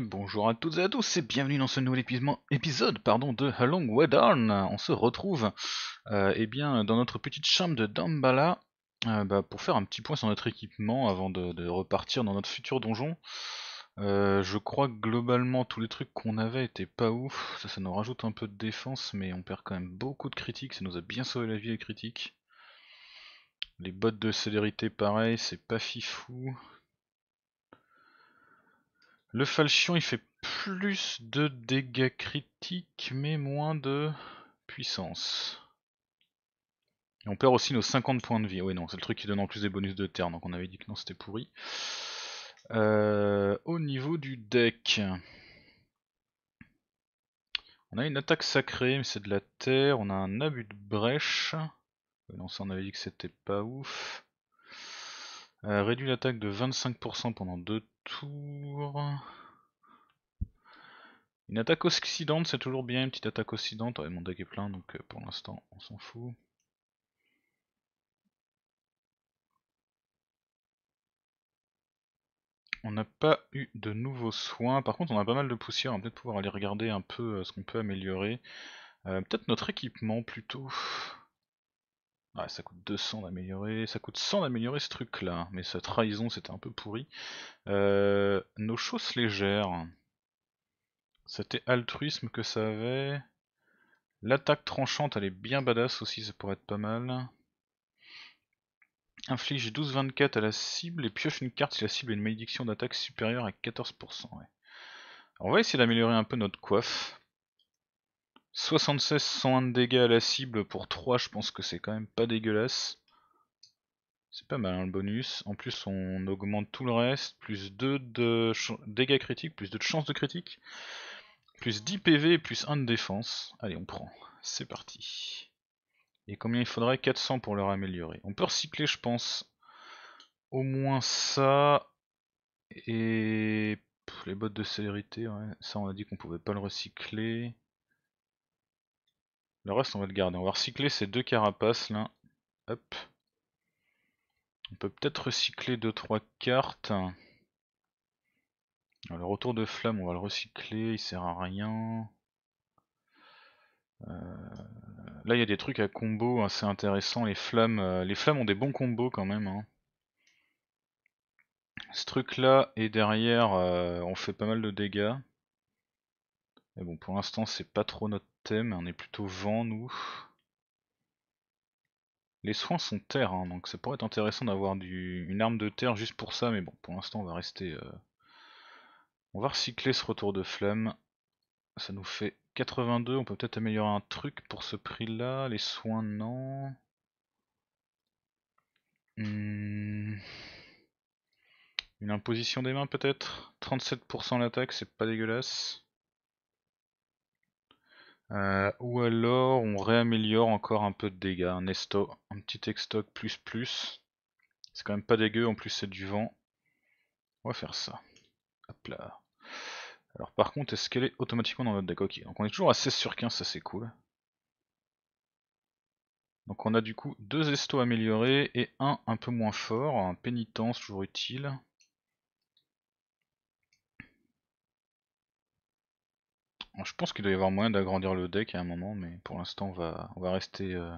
bonjour à toutes et à tous et bienvenue dans ce nouvel épisode, pardon, de Halong Down On se retrouve euh, eh bien, dans notre petite chambre de Dambala euh, bah, pour faire un petit point sur notre équipement avant de, repartir dans notre futur donjon. Euh, je crois que globalement tous les trucs qu'on avait étaient pas ouf, ça, ça nous rajoute un peu de défense mais on perd quand même beaucoup de critiques, ça nous a bien sauvé la vie les critiques. Les bottes de célérité pareil, c'est pas fifou, le falchion, il fait plus de dégâts critiques, mais moins de puissance. Et on perd aussi nos 50 points de vie. Oui, non, c'est le truc qui donne en plus des bonus de terre, donc on avait dit que non, c'était pourri. Euh, au niveau du deck, on a une attaque sacrée, mais c'est de la terre. On a un abus de brèche. Non, ça on avait dit que c'était pas ouf. Euh, réduit l'attaque de 25% pendant deux tours. Une attaque occidente c'est toujours bien, une petite attaque occidente, mon deck est plein, donc euh, pour l'instant, on s'en fout. On n'a pas eu de nouveaux soins. Par contre, on a pas mal de poussière. On va peut-être pouvoir aller regarder un peu euh, ce qu'on peut améliorer. peut-être notre équipement plutôt ça coûte 200 d'améliorer, ça coûte 100 d'améliorer ce truc là, mais sa trahison c'était un peu pourri. Euh, nos chausses légères, c'était altruisme que ça avait. L'attaque tranchante elle est bien badass aussi, ça pourrait être pas mal. Inflige 12-24 à la cible et pioche une carte si la cible a une malédiction d'attaque supérieure à 14%. on va essayer d'améliorer un peu notre coiffe. 76, 101 de dégâts à la cible pour 3, je pense que c'est quand même pas dégueulasse. C'est pas mal hein, le bonus. En plus, on augmente tout le reste. Plus 2 de dégâts critiques, plus 2 de chances de critique. Plus 10 PV, plus 1 de défense. Allez, on prend. C'est parti. Et combien il faudrait 400 pour leur améliorer. On peut recycler, je pense, au moins ça. Et les bottes de célérité, ça on a dit qu'on pouvait pas le recycler. Le reste, on va le garder. On va recycler ces deux carapaces là. On peut peut-être recycler 2 trois cartes. le retour de flamme, on va le recycler, il sert à rien. Euh, là, il y a des trucs à combo assez intéressants. Les flammes, euh, les flammes ont des bons combos quand même. Hein. Ce truc là, et derrière, euh, on fait pas mal de dégâts. Mais bon, pour l'instant, c'est pas trop notre mais on est plutôt vent, nous. Les soins sont terre, hein, donc ça pourrait être intéressant d'avoir une arme de terre juste pour ça, mais bon, pour l'instant on va rester... Euh, on va recycler ce retour de flemme Ça nous fait 82, on peut peut-être améliorer un truc pour ce prix-là. Les soins, non. Hmm. Une imposition des mains peut-être 37% l'attaque, c'est pas dégueulasse. Euh, ou alors on réaméliore encore un peu de dégâts, un, esto, un petit stock plus plus. C'est quand même pas dégueu, en plus c'est du vent. On va faire ça. Hop là. Alors par contre, est-ce qu'elle est automatiquement dans notre deck Ok, donc on est toujours à 16 sur 15, ça c'est cool. Donc on a du coup deux estos améliorés et un un peu moins fort, un pénitence toujours utile. je pense qu'il doit y avoir moyen d'agrandir le deck à un moment, mais pour l'instant on va, rester euh,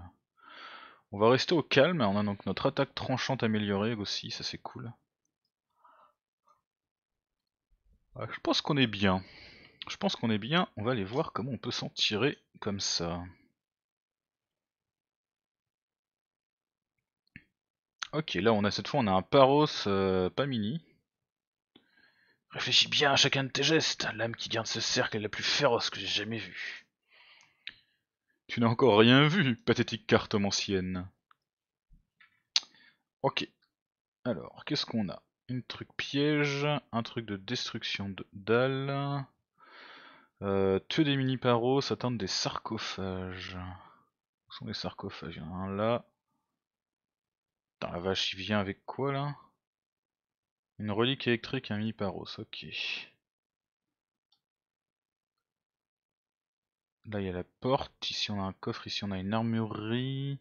on va rester au calme. On a donc notre attaque tranchante améliorée aussi, ça c'est cool. Euh, je pense qu'on est bien. Je pense qu'on est bien. On va aller voir comment on peut s'en tirer comme ça. Ok, là on a cette fois on a un Paros euh, pas mini. Réfléchis bien à chacun de tes gestes. L'âme qui garde ce cercle est la plus féroce que j'ai jamais vue. Tu n'as encore rien vu, pathétique carte ancienne. Ok. Alors, qu'est-ce qu'on a Une truc piège, un truc de destruction de dalle. Euh, des mini-paros, atteindre des sarcophages. Où sont les sarcophages Il y en a un là. Putain, la vache, il vient avec quoi là une relique électrique, un mini-paros, ok. Là, il y a la porte. Ici, on a un coffre. Ici, on a une armurerie.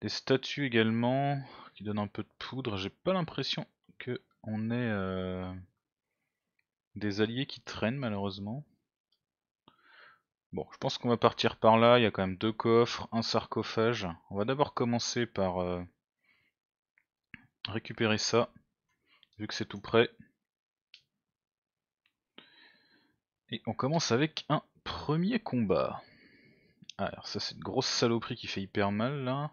Des statues également, qui donnent un peu de poudre. J'ai pas l'impression que on ait euh, des alliés qui traînent, malheureusement. Bon, je pense qu'on va partir par là. Il y a quand même deux coffres, un sarcophage. On va d'abord commencer par euh, récupérer ça vu que c'est tout prêt Et on commence avec un premier combat. Alors ça c'est une grosse saloperie qui fait hyper mal là.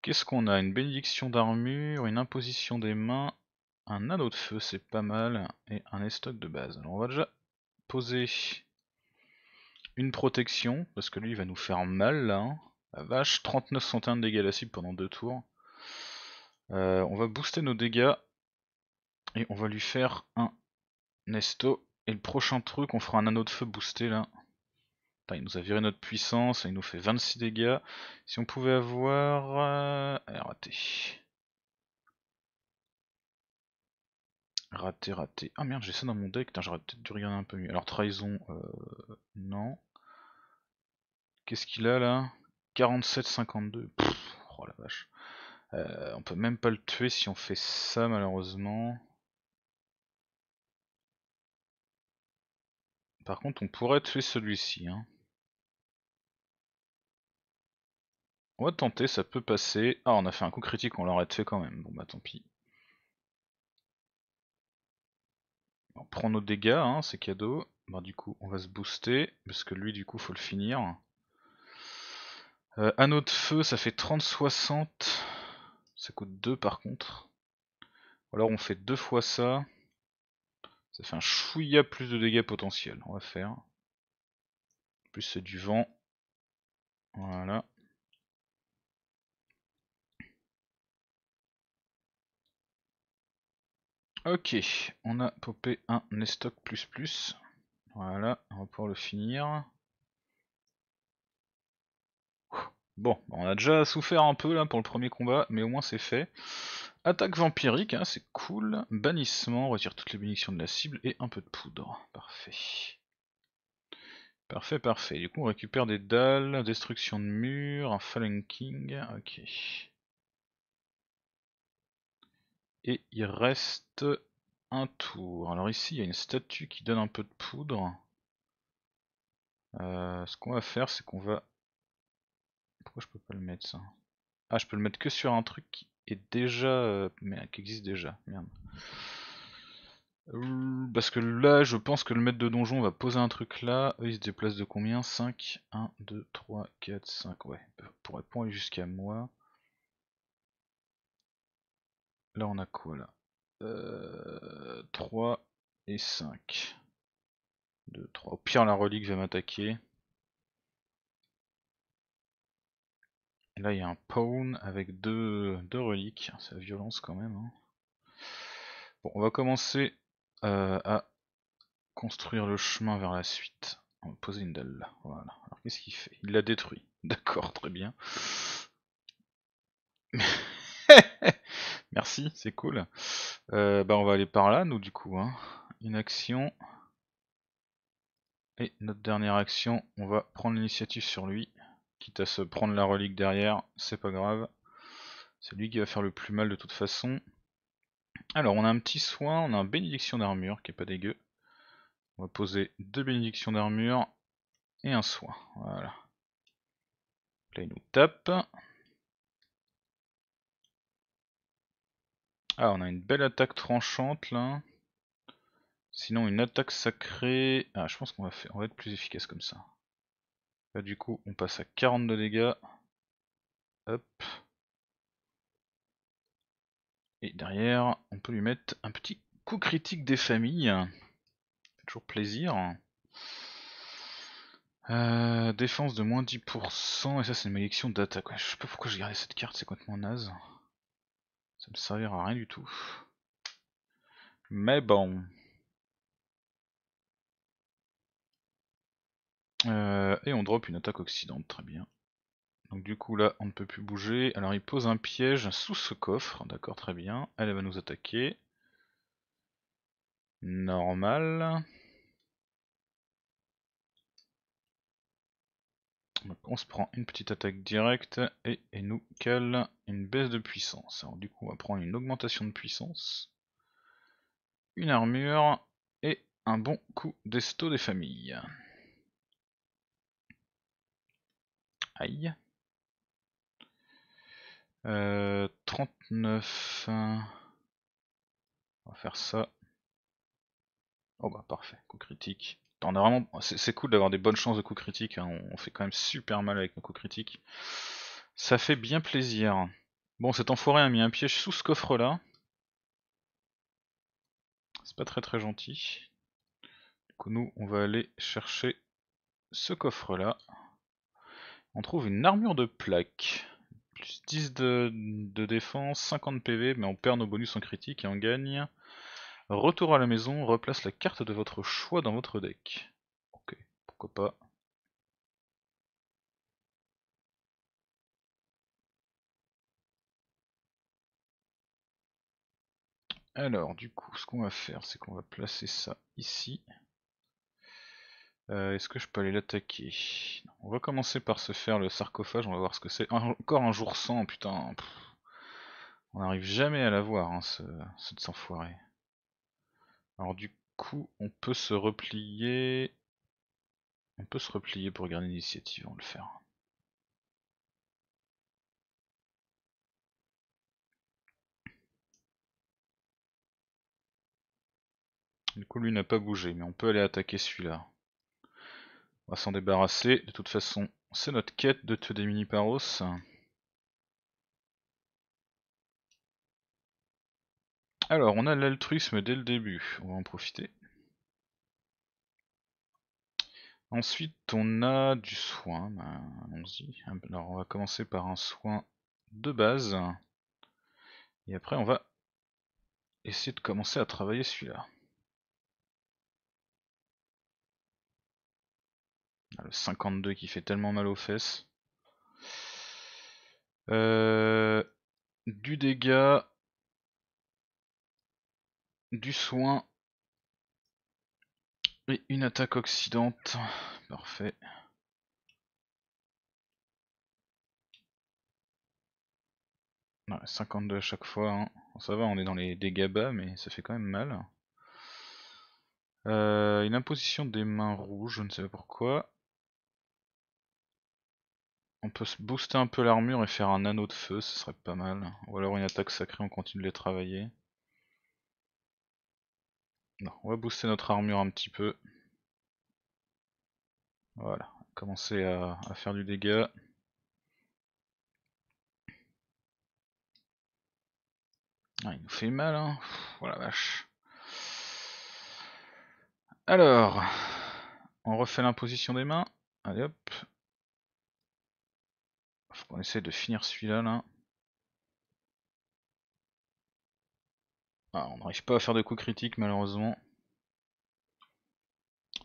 Qu'est-ce qu'on a Une bénédiction d'armure, une imposition des mains, un anneau de feu, c'est pas mal, et un estoc de base. Alors on va déjà poser une protection, parce que lui il va nous faire mal là. Hein. La vache, 39 centaines de dégâts la cible pendant deux tours. Euh, on va booster nos dégâts et on va lui faire un Nesto. Et le prochain truc, on fera un anneau de feu boosté là. il nous a viré notre puissance, il nous fait 26 dégâts. Si on pouvait avoir... Euh... raté. Raté, raté. Ah merde, j'ai ça dans mon deck, j'aurais peut-être dû regarder un peu mieux. Alors trahison, euh, non. Qu'est-ce qu'il a là 47, 52. Oh la vache. Euh, on peut même pas le tuer si on fait ça malheureusement. Par contre, on pourrait tuer celui-ci. Hein. On va tenter, ça peut passer. Ah, on a fait un coup critique, on l'aurait fait quand même. Bon bah tant pis. On prend nos dégâts, hein, c'est cadeau. Bah du coup, on va se booster, parce que lui, du coup, faut le finir. Euh, anneau de feu, ça fait 30-60. Ça coûte 2 par contre. Alors on fait deux fois ça. Ça fait un chouïa plus de dégâts potentiels. On va faire. plus c'est du vent. Voilà. Ok, on a popé un Nestock plus plus. Voilà, on va pouvoir le finir. Bon, on a déjà souffert un peu là pour le premier combat, mais au moins c'est fait. Attaque vampirique, hein, c'est cool. Bannissement, retire toutes les munitions de la cible et un peu de poudre. Parfait. Parfait, parfait. Du coup, on récupère des dalles, destruction de murs, un Fallen King. Ok. Et il reste un tour. Alors ici, il y a une statue qui donne un peu de poudre. Euh, ce qu'on va faire, c'est qu'on va... Pourquoi je peux pas le mettre ça Ah, je peux le mettre que sur un truc qui et déjà... Euh, merde, qui existe déjà, merde. Euh, parce que là, je pense que le maître de donjon va poser un truc là. Il se déplace de combien 5, 1, 2, 3, 4, 5. Ouais, pour répondre jusqu'à moi. Là, on a quoi là euh, 3 et 5. 2, 3. Au pire, la relique va m'attaquer. Et là, il y a un pawn avec deux, reliques. C'est la violence quand même. Hein. Bon, on va commencer euh, à construire le chemin vers la suite. On va poser une dalle là. Voilà. Alors qu'est-ce qu'il fait Il la détruit. D'accord, très bien. Merci, c'est cool. Euh, bah, on va aller par là, nous, du coup. Hein. Une action. Et notre dernière action, on va prendre l'initiative sur lui quitte à se prendre la relique derrière, c'est pas grave. C'est lui qui va faire le plus mal de toute façon. Alors on a un petit soin, on a une bénédiction d'armure qui est pas dégueu. On va poser deux bénédictions d'armure et un soin. Voilà. Là il nous tape. Ah on a une belle attaque tranchante là. Sinon une attaque sacrée. Ah je pense qu'on va, va être plus efficace comme ça. Là du coup on passe à 42 dégâts. Hop. Et derrière on peut lui mettre un petit coup critique des familles. toujours plaisir. Euh, défense de moins 10% et ça c'est une malédiction d'attaque. Je sais pas pourquoi j'ai gardé cette carte, c'est complètement naze. Ça me servira à rien du tout. Mais bon. Euh, et on drop une attaque occidente, très bien. Donc du coup là on ne peut plus bouger. Alors il pose un piège sous ce coffre, d'accord très bien. Elle, va nous attaquer. Normal. on se prend une petite attaque directe et, et nous cale une baisse de puissance. Alors du coup on va prendre une augmentation de puissance, une armure et un bon coup d'esto des familles. 39. Euh, hein. On va faire ça. Oh bah parfait, coup critique. vraiment... C'est cool d'avoir des bonnes chances de coup critique hein. on fait quand même super mal avec nos coups critiques. Ça fait bien plaisir. Bon, cet enfoiré a mis un piège sous ce coffre là. C'est pas très très gentil. Du coup nous, on va aller chercher ce coffre là. On trouve une armure de plaque. Plus 10 de, défense, 50 PV, mais on perd nos bonus en critique et on gagne. Retour à la maison, replace la carte de votre choix dans votre deck. Ok, pourquoi pas. Alors, du coup, ce qu'on va faire, c'est qu'on va placer ça ici. Euh, est-ce que je peux aller l'attaquer On va commencer par se faire le sarcophage, on va voir ce que c'est. Encore un jour sans, putain. On n'arrive jamais à l'avoir, hein, ce, de Alors du coup, on peut se replier. On peut se replier pour garder l'initiative, on le faire. Du coup, lui n'a pas bougé, mais on peut aller attaquer celui-là. On bah, va s'en débarrasser. De toute façon, c'est notre quête de te des mini-paros. Alors, on a l'altruisme dès le début. On va en profiter. Ensuite, on a du soin. Bah, allons-y. Alors, on va commencer par un soin de base. Et après, on va essayer de commencer à travailler celui-là. le 52 qui fait tellement mal aux fesses. Euh, du dégât. Du soin. Et une attaque occidente. Parfait. 52 à chaque fois. Hein. ça va, on est dans les dégâts bas, mais ça fait quand même mal. Euh, une imposition des mains rouges, je ne sais pas pourquoi. On peut se booster un peu l'armure et faire un anneau de feu, ce serait pas mal. Ou alors une attaque sacrée, on continue de les travailler. Non, on va booster notre armure un petit peu. Voilà, commencer à, faire du dégât. Ah, il nous fait mal, hein. Oh la vache. Alors, on refait l'imposition des mains. Allez hop, faut essaie de finir celui-là, là. Ah, on n'arrive pas à faire de coups critiques, malheureusement.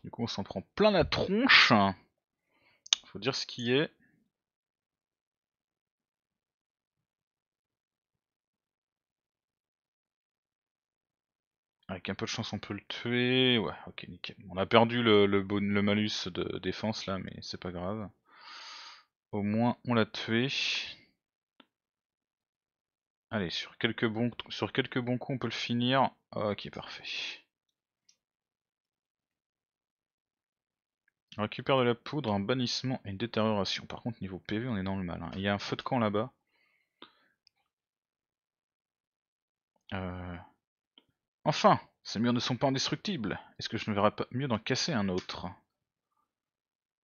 Du coup, on s'en prend plein la tronche. Faut dire ce qui est. Avec un peu de chance, on peut le tuer. Ouais, ok, nickel. On a perdu le, le, le malus de défense là, mais c'est pas grave. Au moins, on l'a tué. Allez, sur quelques bons, sur quelques coups, on peut le finir. Ok, parfait. récupère de la poudre, un bannissement et une détérioration. Par contre, niveau PV, on est dans le mal. Hein. Il y a un feu de camp là-bas. Euh, enfin, ces murs ne sont pas indestructibles. Est-ce que je ne verrais pas mieux d'en casser un autre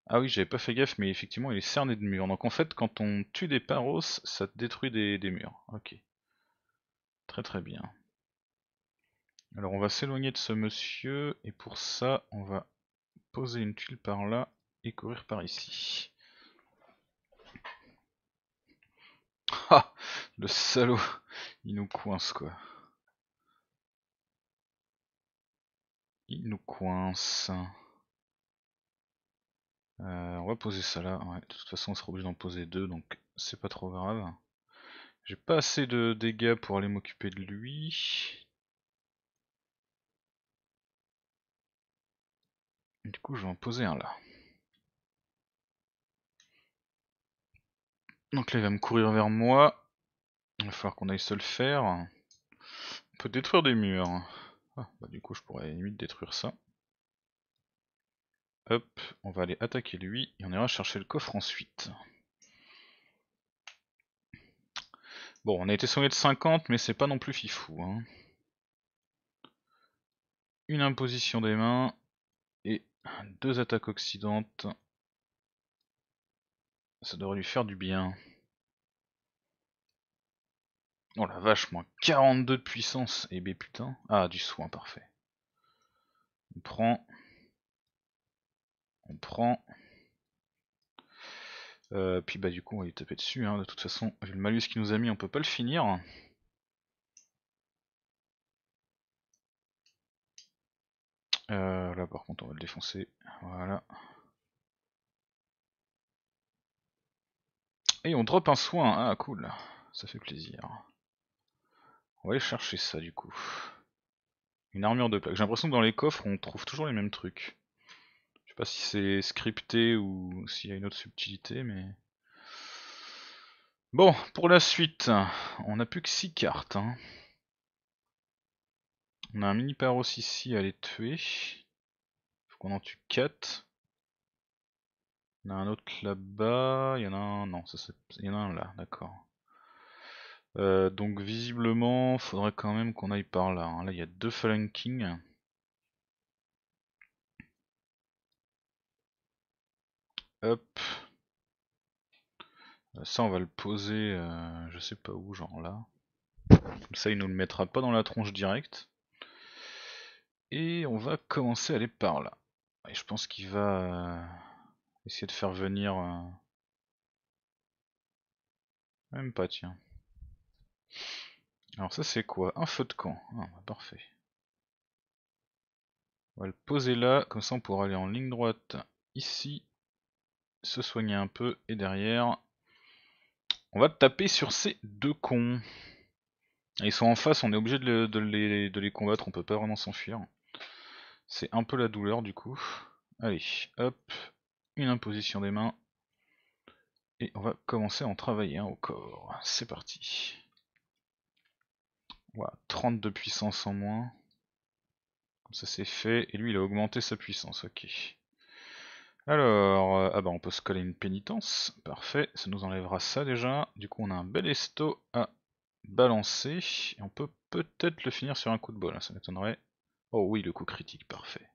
ah oui, j'avais pas fait gaffe, mais effectivement, il est cerné de murs. Donc en fait, quand on tue des paros, ça détruit des, murs. Ok. Très très bien. Alors on va s'éloigner de ce monsieur, et pour ça, on va poser une tuile par là, et courir par ici. Ah Le salaud Il nous coince quoi. Il nous coince. Euh, on va poser ça là. de toute façon, on sera obligé d'en poser deux, donc c'est pas trop grave. J'ai pas assez de dégâts pour aller m'occuper de lui. Du coup, je vais en poser un là. Donc là, il va me courir vers moi. Il va falloir qu'on aille se le faire. On peut détruire des murs. Ah, bah, du coup, je pourrais limite détruire ça. Hop, on va aller attaquer lui et on ira chercher le coffre ensuite. Bon, on a été sauvé de 50, mais c'est pas non plus fifou. Hein. Une imposition des mains et deux attaques oxydantes. Ça devrait lui faire du bien. Oh la vache, moins 42 de puissance. Eh ben putain. Ah, du soin, parfait. On prend prend. Euh, puis bah du coup on va lui taper dessus, hein. de toute façon, vu le malus qui nous a mis, on peut pas le finir. Euh, là par contre on va le défoncer, voilà. Et on drop un soin, hein, ah cool, ça fait plaisir. On va aller chercher ça du coup. Une armure de plaque. J'ai l'impression que dans les coffres on trouve toujours les mêmes trucs sais pas si c'est scripté ou s'il y a une autre subtilité, mais. Bon, pour la suite, on n'a plus que 6 cartes. Hein. On a un mini paros ici à les tuer. Faut qu'on en tue 4. on a un autre là-bas. Il y en a un. Non, il y en a un là, d'accord. Euh, donc visiblement, faudrait quand même qu'on aille par là. Hein. Là, il y a deux flankings. Hop. Euh, ça, on va le poser, euh, je sais pas où, genre là. Comme ça, il nous le mettra pas dans la tronche directe. Et on va commencer à aller par là. Et je pense qu'il va euh, essayer de faire venir... Même pas, tiens. Alors ça, c'est quoi Un feu de camp. Ah, bah, parfait. On va le poser là, comme ça on pourra aller en ligne droite ici se soigner un peu, et derrière, on va taper sur ces deux cons. Ils sont en face, on est obligé de, les, combattre, on peut pas vraiment s'enfuir. C'est un peu la douleur du coup. Allez, hop, une imposition des mains. Et on va commencer à en travailler hein, au corps. C'est parti. Voilà, 30 puissance en moins. Comme ça c'est fait. Et lui il a augmenté sa puissance, ok. Alors, euh, ah bah, on peut se coller une pénitence, parfait, ça nous enlèvera ça déjà. Du coup on a un bel esto à balancer, et on peut peut-être le finir sur un coup de bol, hein, ça m'étonnerait. Oh oui, le coup critique, parfait.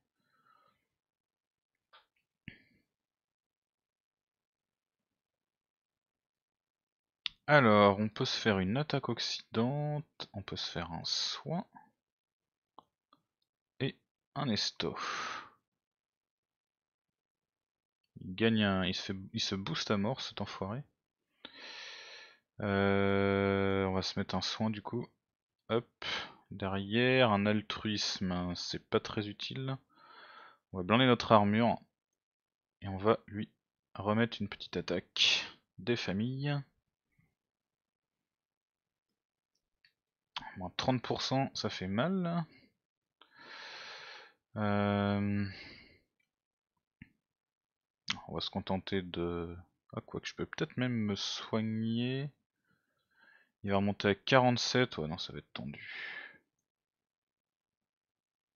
Alors, on peut se faire une attaque oxydante, on peut se faire un soin, et un esto. Il gagne Il se, fait... il se booste à mort cet enfoiré. Euh, on va se mettre un soin du coup. Hop. Derrière, un altruisme. C'est pas très utile. On va blinder notre armure. Et on va lui remettre une petite attaque des familles. 30%, ça fait mal. Euh... On va se contenter de... Ah quoi que je peux peut-être même me soigner. Il va remonter à 47. Ouais non ça va être tendu.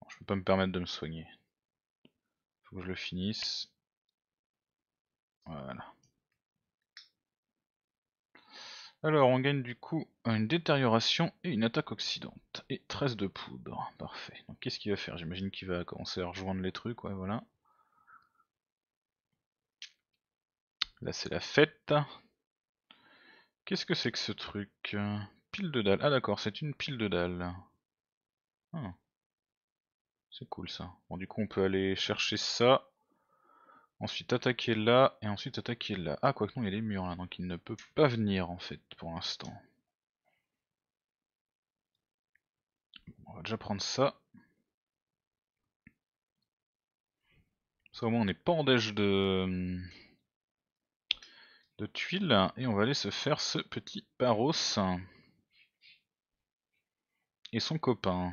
je peux pas me permettre de me soigner. Faut que je le finisse. Voilà. Alors on gagne du coup une détérioration et une attaque oxydante. Et 13 de poudre. Parfait. Donc qu'est-ce qu'il va faire J'imagine qu'il va commencer à rejoindre les trucs, ouais voilà. Là c'est la fête. Qu'est-ce que c'est que ce truc Pile de dalles, Ah d'accord, c'est une pile de dalles ah. C'est cool ça. Bon du coup on peut aller chercher ça. Ensuite attaquer là, et ensuite attaquer là. Ah quoi que non, il y a les murs là, donc il ne peut pas venir en fait pour l'instant. On va déjà prendre ça. Ça au moins on n'est pas en déj de... Hum, de tuiles et on va aller se faire ce petit Paros et son copain.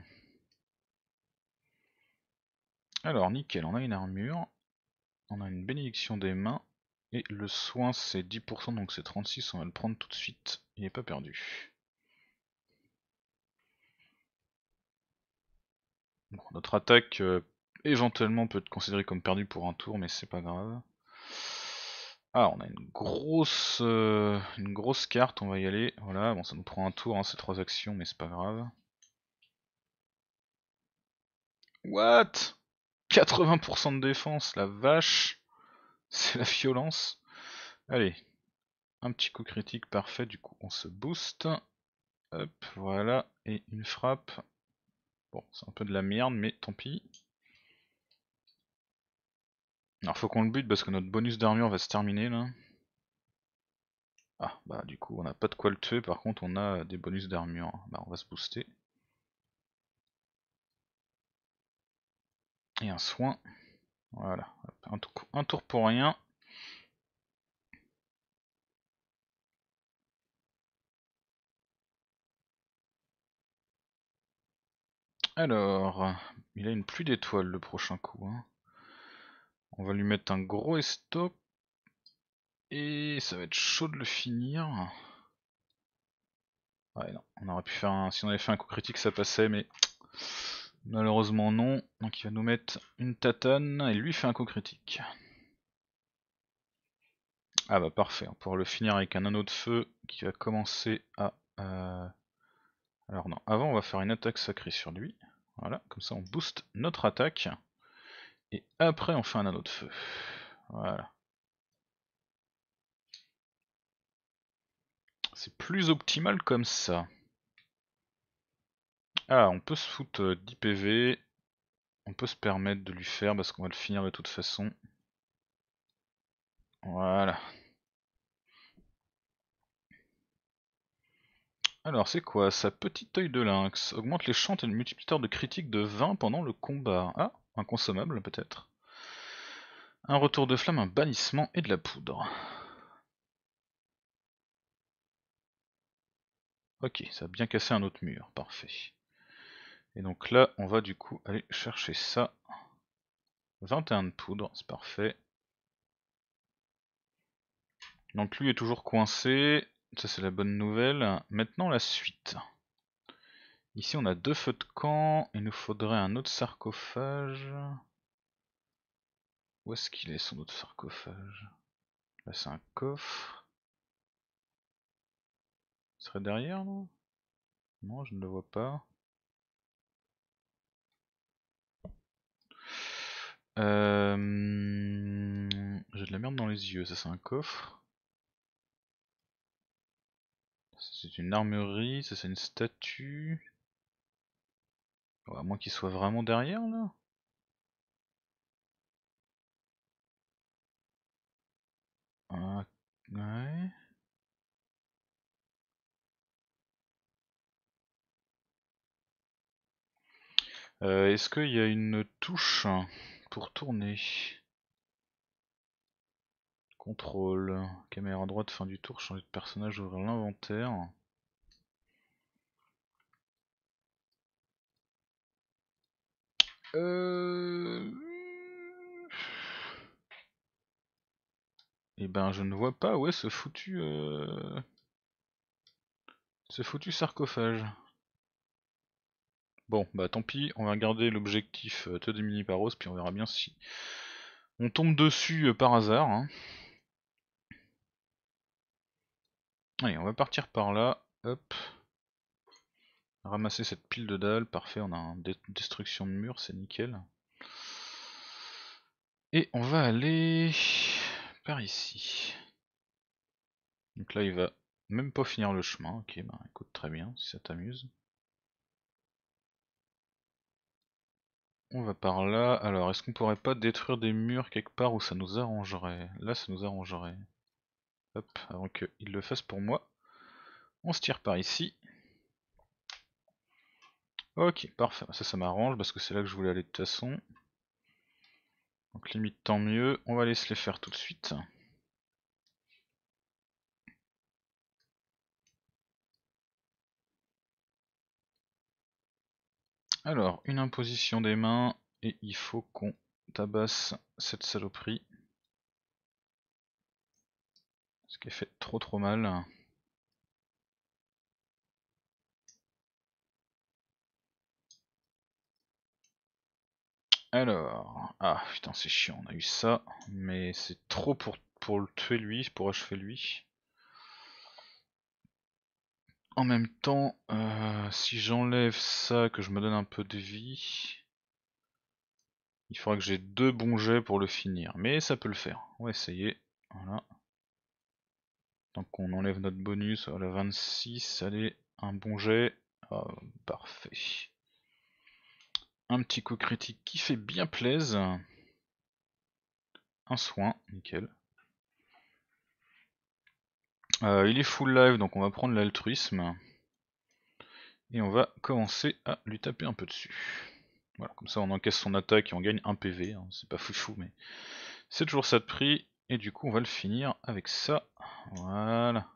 Alors nickel, on a une armure, on a une bénédiction des mains et le soin c'est 10% donc c'est 36, on va le prendre tout de suite, il n'est pas perdu. notre attaque euh, éventuellement peut être considérée comme perdue pour un tour mais c'est pas grave. Ah, on a une grosse, euh, une grosse carte, on va y aller. Voilà, bon, ça nous prend un tour, hein, ces trois actions, mais c'est pas grave. What 80% de défense, la vache C'est la violence Allez, un petit coup critique, parfait, du coup on se booste. Hop, voilà, et une frappe. Bon, c'est un peu de la merde, mais tant pis. Alors faut qu'on le bute parce que notre bonus d'armure va se terminer là. Ah bah du coup on n'a pas de quoi le tuer, par contre on a des bonus d'armure. Bah on va se booster. Et un soin. Voilà, un tour, pour rien. Alors, il a une pluie d'étoiles le prochain coup. Hein. On va lui mettre un gros stop Et ça va être chaud de le finir. Ouais, non, on aurait pu faire un. Si on avait fait un coup critique, ça passait, mais malheureusement non. Donc il va nous mettre une tatane et lui fait un coup critique. Ah bah parfait, on pourra le finir avec un anneau de feu qui va commencer à. Euh, alors non, avant on va faire une attaque sacrée sur lui. Voilà, comme ça on booste notre attaque. Et après, on fait un anneau de feu. Voilà. C'est plus optimal comme ça. Ah, on peut se foutre 10 euh, On peut se permettre de lui faire parce qu'on va le finir de toute façon. Voilà. Alors c'est quoi Sa petite œil de lynx augmente les chances et le multiplicateur de critique de 20 pendant le combat. Ah un consommable peut-être. Un retour de flamme, un bannissement et de la poudre. Ok, ça a bien cassé un autre mur, parfait. Et donc là, on va du coup aller chercher ça. 21 de poudre, c'est parfait. Donc lui est toujours coincé, ça c'est la bonne nouvelle. Maintenant la suite. Ici on a deux feux de camp, il nous faudrait un autre sarcophage. Où est-ce qu'il est son autre sarcophage Là c'est un coffre. Il serait derrière non Non je ne le vois pas. Euh, j'ai de la merde dans les yeux, ça c'est un coffre. C'est une armurerie, ça c'est une statue. Bah, à moins qu'il soit vraiment derrière là ah, euh, Est-ce qu'il y a une touche pour tourner Contrôle, caméra droite, fin du tour, changer de personnage, ouvrir l'inventaire. Euh... Eh ben, je ne vois pas où est ce foutu... Euh, ce foutu sarcophage. Bon, bah tant pis, on va regarder l'objectif euh, te par Paros, puis on verra bien si on tombe dessus euh, par hasard. Hein. Allez, on va partir par là, hop. Ramasser cette pile de dalles, parfait, on a une destruction de mur, c'est nickel. Et on va aller par ici. Donc là il va même pas finir le chemin, ok bah écoute très bien si ça t'amuse. On va par là, alors est-ce qu'on pourrait pas détruire des murs quelque part où ça nous arrangerait Là ça nous arrangerait. Hop, avant qu'il le fasse pour moi. On se tire par ici. Ok, parfait. Ça, ça m'arrange parce que c'est là que je voulais aller de toute façon. Donc limite, tant mieux. On va aller se les faire tout de suite. Alors, une imposition des mains et il faut qu'on tabasse cette saloperie. Ce qui est fait trop trop mal. Alors, ah putain c'est chiant, on a eu ça, mais c'est trop pour, le tuer lui, pour achever lui. En même temps, euh, si j'enlève ça, que je me donne un peu de vie, il faudra que j'ai deux bons jets pour le finir, mais ça peut le faire, on va essayer, voilà. Donc on enlève notre bonus, voilà 26, allez, un bon jet, ah, parfait. Un petit coup critique qui fait bien plaise. Un soin, nickel. Euh, il est full live, donc on va prendre l'altruisme. Et on va commencer à lui taper un peu dessus. Voilà, comme ça on encaisse son attaque et on gagne un PV. Hein. C'est pas foufou, mais c'est toujours ça de prix. Et du coup, on va le finir avec ça. Voilà.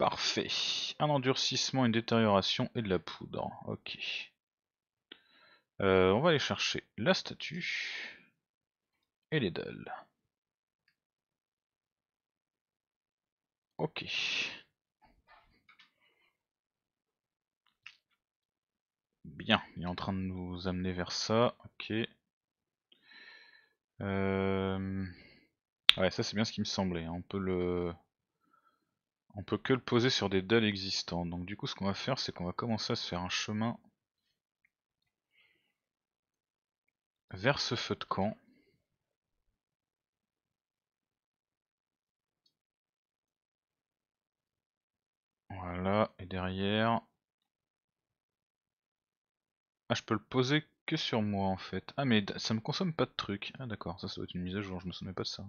Parfait. Un endurcissement, une détérioration et de la poudre. Ok. Euh, on va aller chercher la statue et les dalles. Ok. Bien, il est en train de nous amener vers ça. Ok. Euh, ouais, ça c'est bien ce qui me semblait. On peut le on peut que le poser sur des dalles existantes. Donc du coup ce qu'on va faire c'est qu'on va commencer à se faire un chemin vers ce feu de camp. Voilà, et derrière... Ah je peux le poser que sur moi en fait. Ah mais ça me consomme pas de trucs. Ah d'accord, ça, ça doit être une mise à jour, je me souviens pas de ça.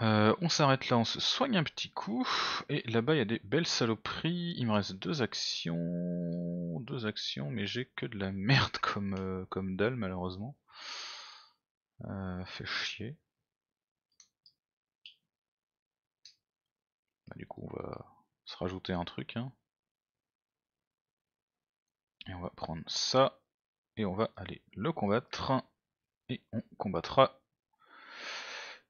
Euh, on s'arrête là, on se soigne un petit coup. Et là-bas, il y a des belles saloperies. Il me reste deux actions. Deux actions, mais j'ai que de la merde comme, euh, comme dalle, malheureusement. Euh, fait chier. Bah, du coup, on va se rajouter un truc. Hein. Et on va prendre ça. Et on va aller le combattre. Et on combattra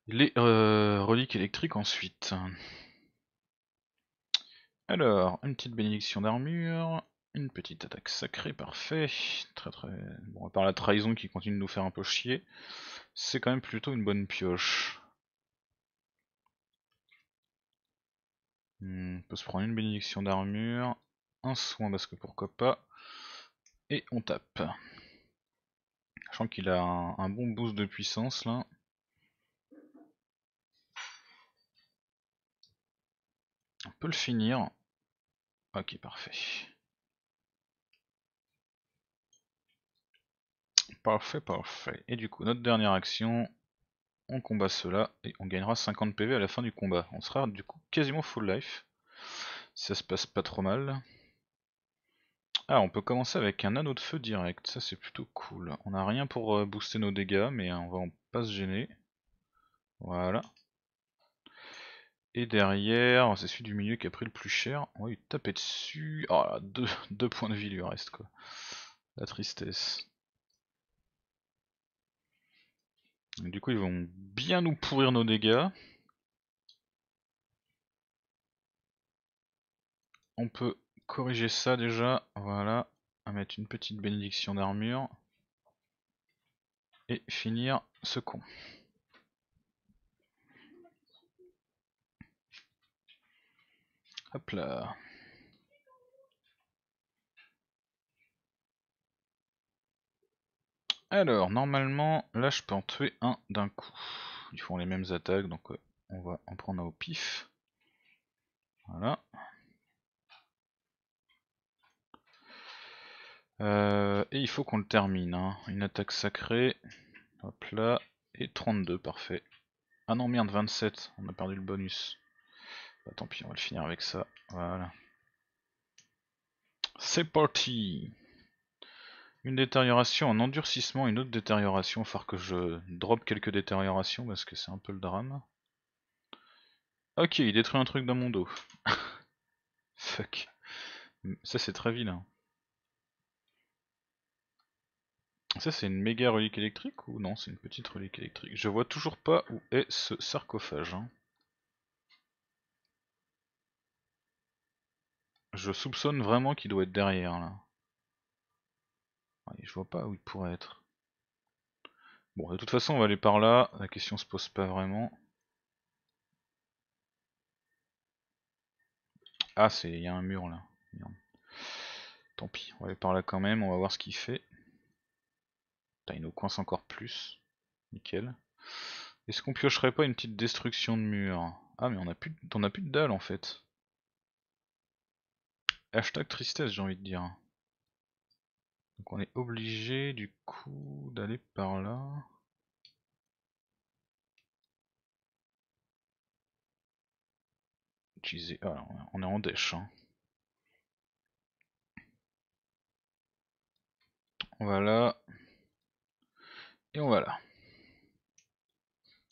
les euh, reliques électriques ensuite. Alors, une petite bénédiction d'armure, une petite attaque sacrée, parfait. Très très. Bon, à part la trahison qui continue de nous faire un peu chier, c'est quand même plutôt une bonne pioche. Hmm, on peut se prendre une bénédiction d'armure, un soin parce que pourquoi pas, et on tape. Sachant qu'il a un bon boost de puissance là, On peut le finir. Ok, parfait. Parfait, parfait. Et du coup, notre dernière action, on combat cela et on gagnera 50 PV à la fin du combat. On sera du coup quasiment full life. ça se passe pas trop mal. Ah, on peut commencer avec un anneau de feu direct, ça c'est plutôt cool. On n'a rien pour euh, booster nos dégâts, mais hein, on va pas se gêner. Voilà. Et derrière, c'est celui du milieu qui a pris le plus cher. On va lui taper dessus. Oh deux, points de vie lui reste quoi. La tristesse. du coup, ils vont bien nous pourrir nos dégâts. On peut corriger ça déjà. Voilà. On mettre une petite bénédiction d'armure. Et finir ce con. Hop là. Alors, normalement, là je peux en tuer un d'un coup. Ils font les mêmes attaques, donc euh, on va en prendre un au pif. Voilà. Euh, et il faut qu'on le termine. Hein. Une attaque sacrée. Hop là. Et 32, parfait. Ah non, merde, 27. On a perdu le bonus. Bah, tant pis, on va le finir avec ça. Voilà. C'est parti Une détérioration un endurcissement, une autre détérioration. Faut que je drop quelques détériorations parce que c'est un peu le drame. Ok, il détruit un truc dans mon dos. Fuck. Ça c'est très vilain. Ça c'est une méga relique électrique ou non c'est une petite relique électrique Je vois toujours pas où est ce sarcophage. Hein. Je soupçonne vraiment qu'il doit être derrière là. je vois pas où il pourrait être. Bon, de toute façon, on va aller par là. La question se pose pas vraiment. Ah, c'est, il y a un mur là. Tant pis, on va aller par là quand même. On va voir ce qu'il fait. Putain, il nous coince encore plus. Nickel. Est-ce qu'on piocherait pas une petite destruction de mur Ah, mais on a plus, on a plus de dalle en fait. Hashtag tristesse, j'ai envie de dire. Donc on est obligé du coup d'aller par là. Utiliser. Ah, on est en dèche. Hein. On va là. Et on va là.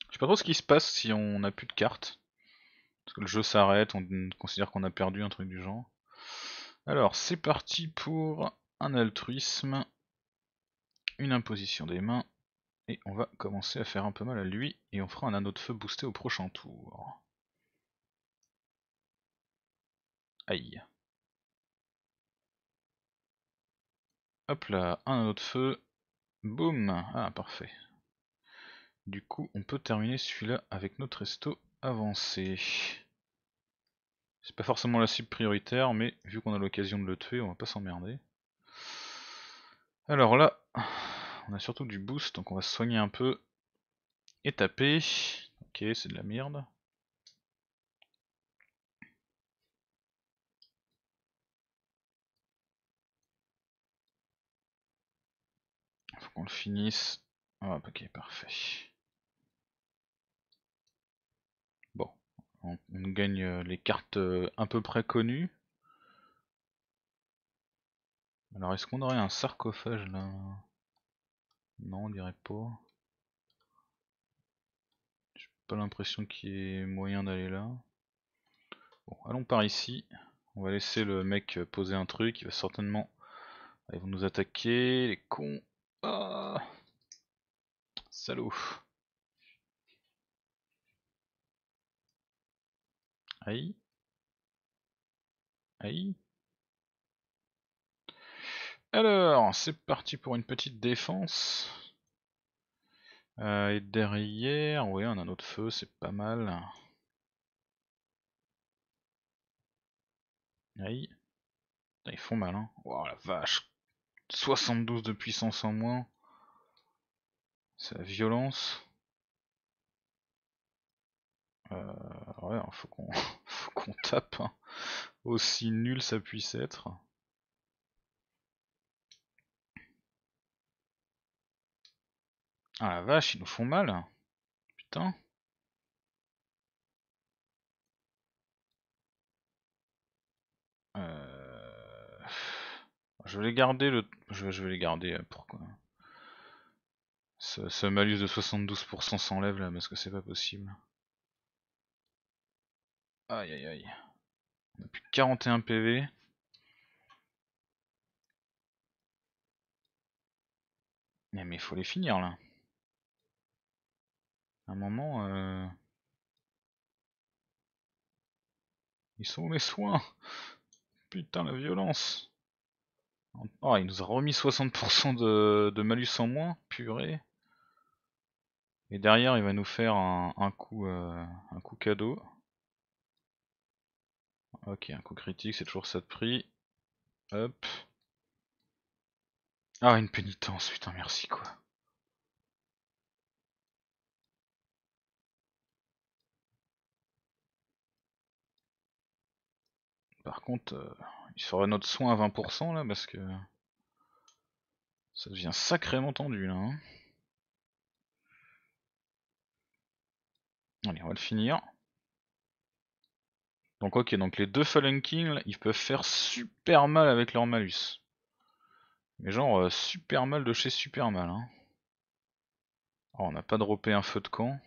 Je sais pas trop ce qui se passe si on n'a plus de cartes. Parce que le jeu s'arrête, on considère qu'on a perdu un truc du genre. Alors, c'est parti pour un altruisme, une imposition des mains, et on va commencer à faire un peu mal à lui, et on fera un anneau de feu boosté au prochain tour. Aïe. Hop là, un anneau de feu. Boum Ah, parfait. Du coup, on peut terminer celui-là avec notre resto avancé. C'est pas forcément la cible prioritaire, mais vu qu'on a l'occasion de le tuer, on va pas s'emmerder. Alors là, on a surtout du boost, donc on va se soigner un peu et taper. Ok, c'est de la merde. Faut qu'on le finisse. Ah, ok, parfait. On, gagne euh, les cartes euh, à peu près connues. Alors est-ce qu'on aurait un sarcophage là Non, on dirait pas. J'ai pas l'impression qu'il y ait moyen d'aller là. Bon, allons par ici. On va laisser le mec euh, poser un truc, il va certainement... Ils vont nous attaquer, les cons. Ah Salaud Aïe. Alors, c'est parti pour une petite défense. Euh, et derrière, oui on a notre feu, c'est pas mal. Aïe. Ils font mal, hein. la vache. 72 de puissance en moins. C'est la violence. Euh, ouais, hein, faut qu'on tape. Hein. Aussi nul ça puisse être. Ah la vache, ils nous font mal. Putain. Euh, je vais les garder le. Je vais, les garder euh, pourquoi. Ce, ce malus de 72% s'enlève là parce que c'est pas possible. Aïe aïe aïe. On a plus 41 PV. Eh, mais il faut les finir là. À un moment... Euh, ils sont où les soins Putain la violence Oh il nous a remis 60% de, malus en moins, purée. Et derrière il va nous faire un, coup euh, un coup cadeau. Ok, un coup critique, c'est toujours ça de prix. Hop. Ah, une pénitence, putain, merci quoi. Par contre, euh, il faudrait notre soin à 20% là, parce que ça devient sacrément tendu là. Hein. Allez, on va le finir. Donc ok, donc les deux Fallen King, ils peuvent faire super mal avec leur malus. Mais genre, euh, super mal de chez super mal. Hein. Oh, on n'a pas droppé un feu de camp.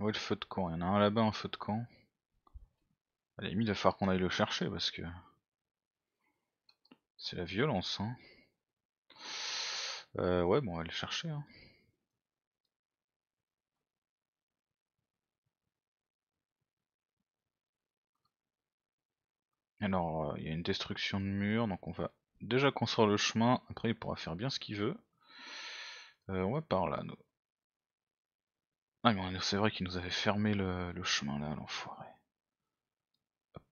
Où le feu de camp Il y en a un là-bas, un feu de camp. À la limite, il va falloir qu'on aille le chercher parce que... C'est la violence, hein. Euh, ouais, bon, on va le chercher, hein. Alors, euh, il y a une destruction de mur, donc on va déjà construire le chemin. Après, il pourra faire bien ce qu'il veut. Euh, on va par là, nous. Ah, mais c'est vrai qu'il nous avait fermé le, chemin là, l'enfoiré. Hop.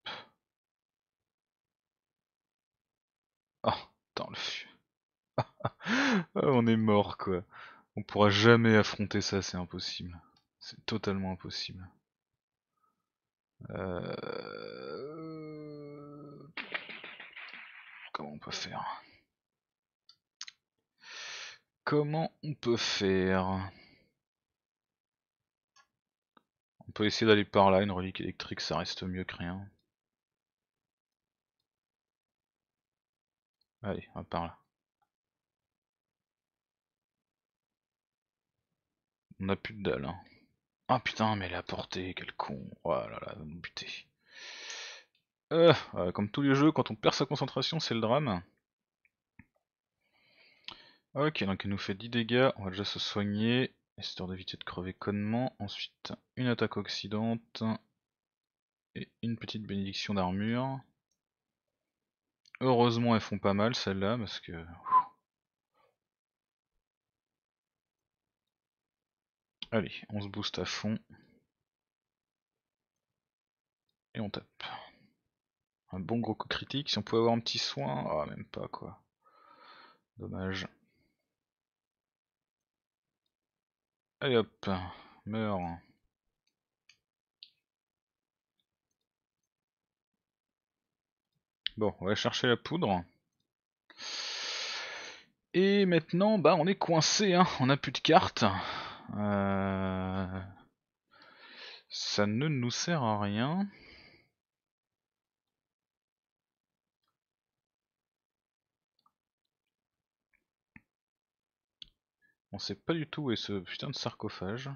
Oh, dans le feu. Ah, on est mort, quoi. On pourra jamais affronter ça, c'est impossible. C'est totalement impossible. Euh comment on peut faire Comment on peut faire On peut essayer d'aller par là, une relique électrique ça reste mieux que rien. Allez, on va par là. On a plus de dalle. Hein. Ah putain, mais la portée, quel con. Oh là là, va nous buter. Euh, euh, comme tous les jeux, quand on perd sa concentration, c'est le drame. Ok, donc il nous fait 10 dégâts, on va déjà se soigner, histoire d'éviter de crever connement. Ensuite, une attaque oxydante et une petite bénédiction d'armure. Heureusement, elles font pas mal celles-là, parce que... Allez, on se booste à fond. Et on tape. Un bon gros coup critique. Si on pouvait avoir un petit soin. Ah, même pas quoi. Dommage. Allez hop, meurs. Bon, on va chercher la poudre. Et maintenant, bah on est coincé, hein. on n'a plus de cartes. Euh, ça ne nous sert à rien. On sait pas du tout où est ce putain de sarcophage.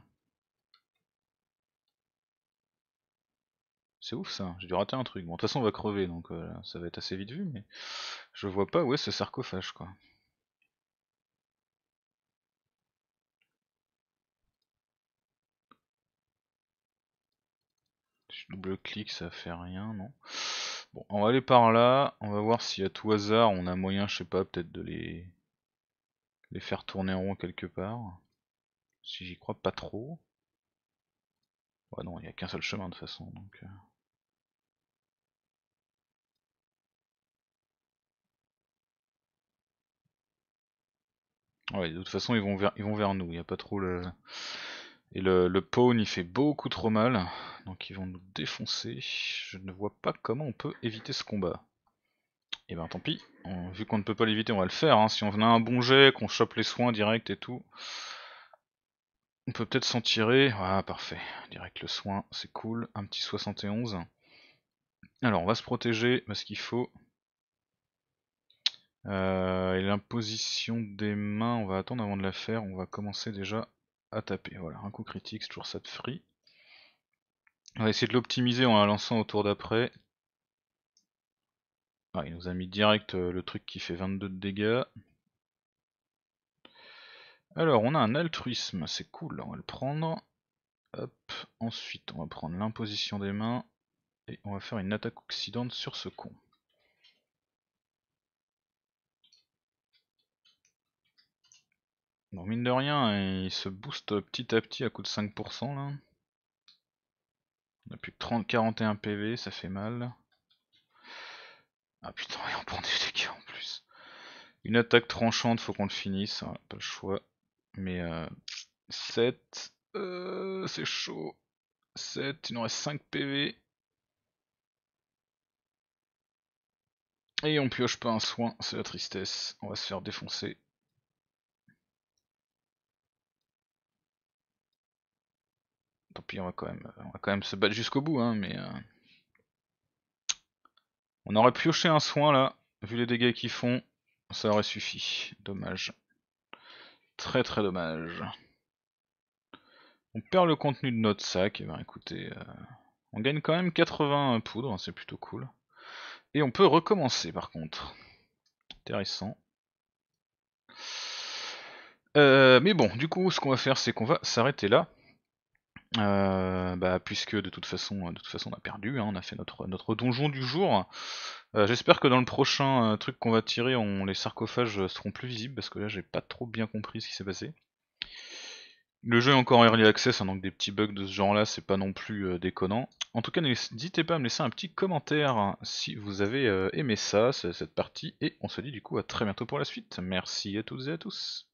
C'est ouf ça, j'ai dû rater un truc. Bon, de toute façon, on va crever donc euh, ça va être assez vite vu, mais je vois pas où est ce sarcophage quoi. Je double clic ça fait rien, non Bon, on va aller par là, on va voir si à tout hasard on a moyen, je sais pas, peut-être de les les faire tourner en rond quelque part. Si j'y crois pas trop. ouais non, il n'y a qu'un seul chemin de toute façon, donc. Euh. Ouais, de toute façon ils vont vers, ils vont vers nous, il n'y a pas trop le. Et le, le pawn il fait beaucoup trop mal, donc ils vont nous défoncer. Je ne vois pas comment on peut éviter ce combat. Et eh ben tant pis, on, vu qu'on ne peut pas l'éviter, on va le faire. Hein. Si on venait à un bon jet, qu'on chope les soins directs, et tout, on peut peut-être s'en tirer. Ah parfait, direct le soin, c'est cool. Un petit 71. Alors on va se protéger parce qu'il faut. Euh, et l'imposition des mains, on va attendre avant de la faire. On va commencer déjà à taper. Voilà, un coup critique, c'est toujours ça de free. On va essayer de l'optimiser en la lançant au tour d'après. Ah, il nous a mis direct euh, le truc qui fait 22 de dégâts. Alors, on a un altruisme, c'est cool, on va le prendre. Hop, ensuite, on va prendre l'imposition des mains. Et on va faire une attaque occidente sur ce con. mine de rien, il se booste petit à petit à coup de 5% là. On a plus que 30, 41 PV, ça fait mal. Ah putain, et on prend des dégât en plus. Une attaque tranchante, faut qu'on le finisse, hein, pas le choix. Mais euh, 7, euh, c'est chaud. 7, il nous reste 5 PV. Et on pioche pas un soin, c'est la tristesse. On va se faire défoncer. Tant pis, on va quand même, on va quand même se battre jusqu'au bout, hein, mais... Euh, on aurait pioché un soin là, vu les dégâts qu'ils font, ça aurait suffi. Dommage. Très très dommage. On perd le contenu de notre sac, et eh bien écoutez, euh, on gagne quand même 80 poudres, c'est plutôt cool. Et on peut recommencer par contre. Intéressant. Euh, mais bon, du coup, ce qu'on va faire, c'est qu'on va s'arrêter là. Euh, bah, puisque de toute façon, de toute façon, on a perdu, hein, on a fait notre, notre donjon du jour. Euh, j'espère que dans le prochain euh, truc qu'on va tirer, on, les sarcophages seront plus visibles, parce que là j'ai pas trop bien compris ce qui s'est passé. Le jeu est encore en early access, hein, donc des petits bugs de ce genre-là, c'est pas non plus déconnant. En tout cas, n'hésitez pas à me laisser un petit commentaire hein, si vous avez aimé ça, cette partie, et on se dit du coup à très bientôt pour la suite. Merci à toutes et à tous.